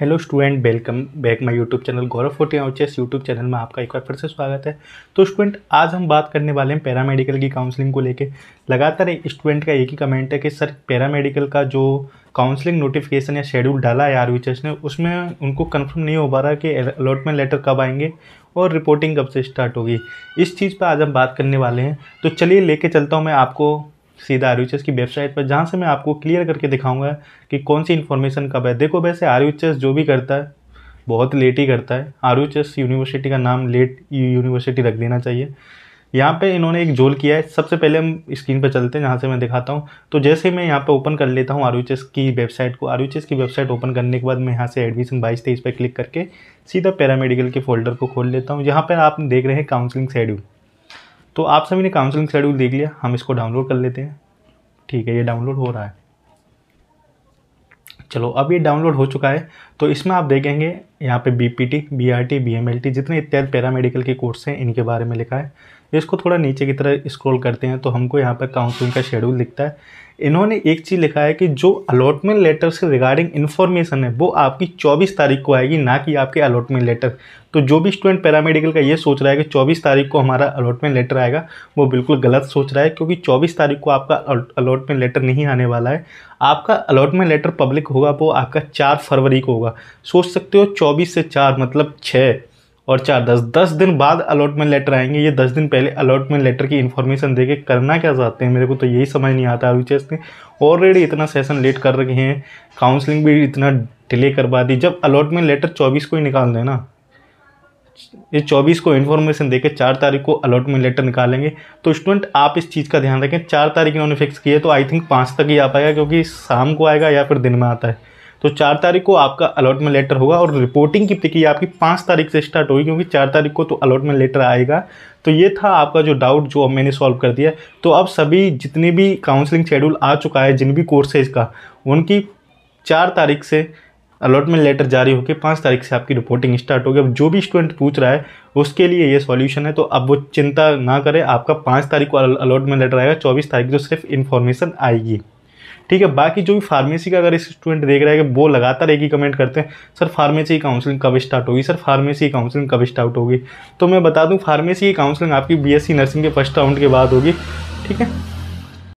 hello student welcome back my YouTube channel Gaurav forty chess YouTube channel में आपका एक बार फिर से स्वागत है तो स्टूडेंट आज हम बात करने वाले हैं पैरामेडिकल की काउंसलिंग को लेके लगातार एक स्टूडेंट का एक ही कमेंट है कि सर पैरामेडिकल का जो काउंसलिंग नोटिफिकेशन या शेड्यूल डाला है आर ने उसमें उनको कन्फर्म नहीं हो पा रहा कि अलॉटमेंट लेटर कब आएंगे और रिपोर्टिंग कब से स्टार्ट होगी इस चीज़ पर आज हम बात करने वाले हैं तो चलिए लेके चलता हूँ मैं आपको सीधा आर की वेबसाइट पर जहाँ से मैं आपको क्लियर करके दिखाऊंगा कि कौन सी इन्फॉर्मेशन कब है देखो वैसे आर जो भी करता है बहुत लेट ही करता है आर यूनिवर्सिटी का नाम लेट यूनिवर्सिटी रख देना चाहिए यहाँ पे इन्होंने एक जोल किया है सबसे पहले हम स्क्रीन पर चलते हैं जहाँ से मैं दिखाता हूँ तो जैसे मैं यहाँ पे ओपन कर लेता हूँ आर की वेबसाइट को आर की वेबसाइट ओपन करने के बाद मैं यहाँ से एडमिशन बाईस तेईस पर क्लिक करके सीधा पैरामेडिकल के फोल्डर को खोल लेता हूँ यहाँ पर आप देख रहे हैं काउंसलिंग शेड्यूल तो आप सभी ने काउंसलिंग शेड्यूल देख लिया हम इसको डाउनलोड कर लेते हैं ठीक है ये डाउनलोड हो रहा है चलो अब ये डाउनलोड हो चुका है तो इसमें आप देखेंगे यहाँ पे एम एल टी जितने इत्यादि पैरामेडिकल के कोर्स हैं इनके बारे में लिखा है तो इसको थोड़ा नीचे की तरह स्क्रॉल करते हैं तो हमको यहाँ पर काउंसलिंग का शेड्यूल दिखता है इन्होंने एक चीज़ लिखा है कि जो अलॉटमेंट लेटर से रिगार्डिंग इन्फॉर्मेशन है वो आपकी 24 तारीख को आएगी ना कि आपके अलॉटमेंट लेटर तो जो भी स्टूडेंट पैरामेडिकल का ये सोच रहा है कि 24 तारीख को हमारा अलॉटमेंट लेटर आएगा वो बिल्कुल गलत सोच रहा है क्योंकि 24 तारीख को आपका अलॉटमेंट लेटर नहीं आने वाला है आपका अलॉटमेंट लेटर पब्लिक होगा वो आपका चार फरवरी को होगा सोच सकते हो चौबीस से चार मतलब छः और चार दस दस दिन बाद अलॉटमेंट लेटर आएंगे ये दस दिन पहले अलॉटमेंट लेटर की इन्फॉर्मेशन दे के करना क्या चाहते हैं मेरे को तो यही समझ नहीं आता अभी आरुचेस ने ऑलरेडी इतना सेशन लेट कर रखे हैं काउंसलिंग भी इतना डिले करवा दी जब अलॉटमेंट लेटर चौबीस को ही निकाल देना ये चौबीस को इन्फॉर्मेशन देके चार तारीख को अलॉटमेंट लेटर निकालेंगे तो स्टूडेंट आप इस चीज़ का ध्यान रखें चार तारीख इन्होंने फिक्स किया तो आई थिंक पाँच तक ही आ पाएगा क्योंकि शाम को आएगा या फिर दिन में आता है तो चार तारीख को आपका अलॉटमेंट लेटर होगा और रिपोर्टिंग की प्रक्रिया आपकी पाँच तारीख से स्टार्ट होगी क्योंकि चार तारीख को तो अलॉटमेंट लेटर आएगा तो ये था आपका जो डाउट जो अब मैंने सॉल्व कर दिया तो अब सभी जितने भी काउंसलिंग शेड्यूल आ चुका है जिन भी कोर्सेज का उनकी चार तारीख से अलॉटमेंट लेटर जारी होकर पाँच तारीख से आपकी रिपोर्टिंग स्टार्ट होगी अब जो भी स्टूडेंट पूछ रहा है उसके लिए ये सॉल्यूशन है तो अब वो चिंता ना करें आपका पाँच तारीख को अलॉटमेंट लेटर आएगा चौबीस तारीख को सिर्फ इन्फॉर्मेशन आएगी ठीक है बाकी जो भी फार्मेसी का अगर स्टूडेंट देख रहा है कि वो लगातार एक ही कमेंट करते हैं सर फार्मेसी की काउंसलिंग कब स्टार्ट होगी सर फार्मेसी की काउंसलिंग कब स्टार्ट होगी तो मैं बता दूँ फार्मेसी की काउंसलिंग आपकी बीएससी नर्सिंग के फर्स्ट राउंड के बाद होगी ठीक है